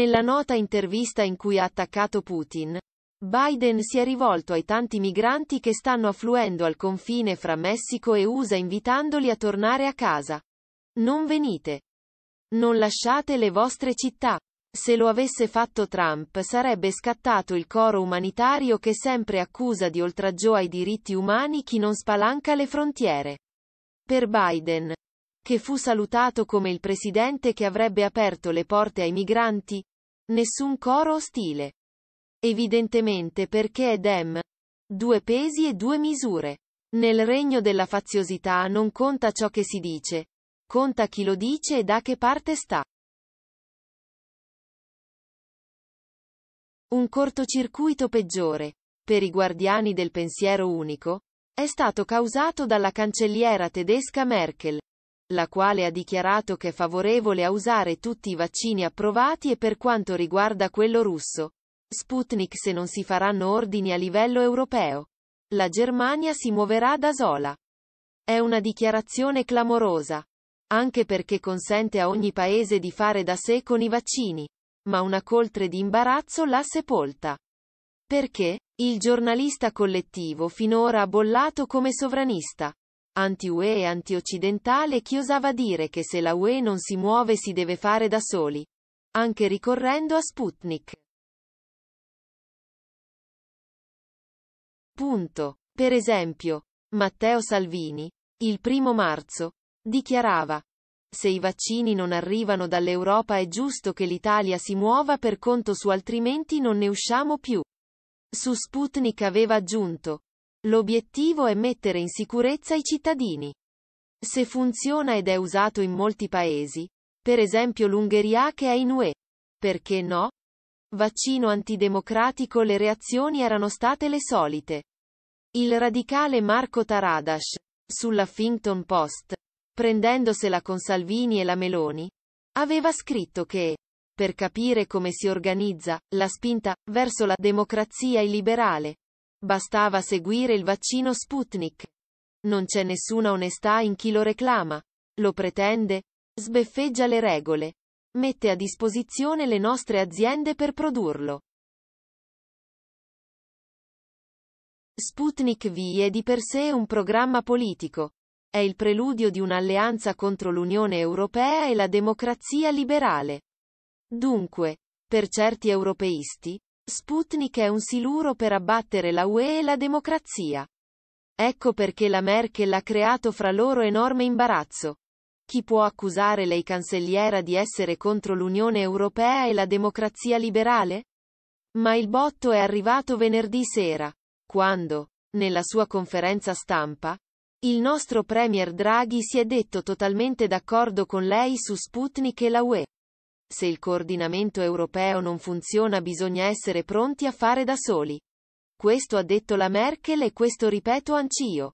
Nella nota intervista in cui ha attaccato Putin, Biden si è rivolto ai tanti migranti che stanno affluendo al confine fra Messico e USA invitandoli a tornare a casa. Non venite. Non lasciate le vostre città. Se lo avesse fatto Trump sarebbe scattato il coro umanitario che sempre accusa di oltraggio ai diritti umani chi non spalanca le frontiere. Per Biden, che fu salutato come il presidente che avrebbe aperto le porte ai migranti, Nessun coro ostile. Evidentemente perché è Dem. Due pesi e due misure. Nel regno della faziosità non conta ciò che si dice. Conta chi lo dice e da che parte sta. Un cortocircuito peggiore, per i guardiani del pensiero unico, è stato causato dalla cancelliera tedesca Merkel, la quale ha dichiarato che è favorevole a usare tutti i vaccini approvati e per quanto riguarda quello russo, Sputnik se non si faranno ordini a livello europeo. La Germania si muoverà da sola. È una dichiarazione clamorosa. Anche perché consente a ogni paese di fare da sé con i vaccini. Ma una coltre di imbarazzo l'ha sepolta. Perché? Il giornalista collettivo finora ha bollato come sovranista anti-UE e anti-occidentale chi osava dire che se la UE non si muove si deve fare da soli. Anche ricorrendo a Sputnik. Punto. Per esempio, Matteo Salvini, il primo marzo, dichiarava se i vaccini non arrivano dall'Europa è giusto che l'Italia si muova per conto suo altrimenti non ne usciamo più. Su Sputnik aveva aggiunto, L'obiettivo è mettere in sicurezza i cittadini. Se funziona ed è usato in molti paesi, per esempio l'Ungheria che è in UE, perché no? Vaccino antidemocratico le reazioni erano state le solite. Il radicale Marco Taradas, sulla sull'Huffington Post, prendendosela con Salvini e la Meloni, aveva scritto che, per capire come si organizza, la spinta, verso la democrazia illiberale, Bastava seguire il vaccino Sputnik. Non c'è nessuna onestà in chi lo reclama, lo pretende, sbeffeggia le regole, mette a disposizione le nostre aziende per produrlo. Sputnik V è di per sé un programma politico. È il preludio di un'alleanza contro l'Unione Europea e la democrazia liberale. Dunque, per certi europeisti, Sputnik è un siluro per abbattere la UE e la democrazia. Ecco perché la Merkel ha creato fra loro enorme imbarazzo. Chi può accusare lei cancelliera di essere contro l'Unione Europea e la democrazia liberale? Ma il botto è arrivato venerdì sera, quando, nella sua conferenza stampa, il nostro Premier Draghi si è detto totalmente d'accordo con lei su Sputnik e la UE se il coordinamento europeo non funziona bisogna essere pronti a fare da soli. Questo ha detto la Merkel e questo ripeto anch'io.